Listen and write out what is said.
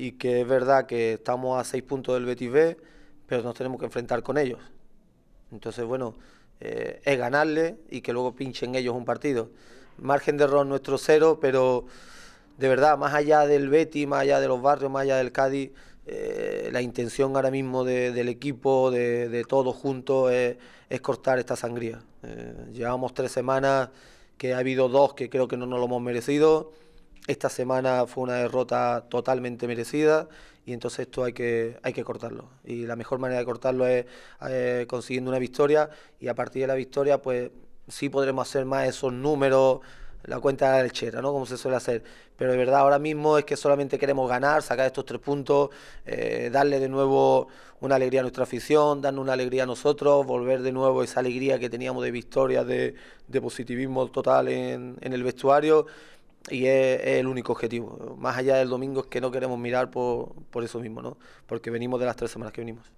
y que es verdad que estamos a seis puntos del Betis B, pero nos tenemos que enfrentar con ellos. Entonces, bueno, eh, es ganarle y que luego pinchen ellos un partido. Margen de error nuestro cero, pero de verdad, más allá del Betis, más allá de los barrios, más allá del Cádiz, eh, la intención ahora mismo del equipo, de, todos juntos, es, cortar esta sangría. Eh, llevamos tres semanas que ha habido dos que creo que no nos lo hemos merecido esta semana fue una derrota totalmente merecida y entonces esto hay que, hay que cortarlo. Y la mejor manera de cortarlo es eh, consiguiendo una victoria y a partir de la victoria pues sí podremos hacer más esos números, la cuenta de la lechera, ¿no? Como se suele hacer. Pero de verdad ahora mismo es que solamente queremos ganar, sacar estos tres puntos, eh, darle de nuevo una alegría a nuestra afición, darle una alegría a nosotros, volver de nuevo esa alegría que teníamos de victoria, de, de positivismo total en, en el vestuario y es, el único objetivo. Más allá del domingo es que no queremos mirar por, por eso mismo, ¿no? Porque venimos de las tres semanas que venimos.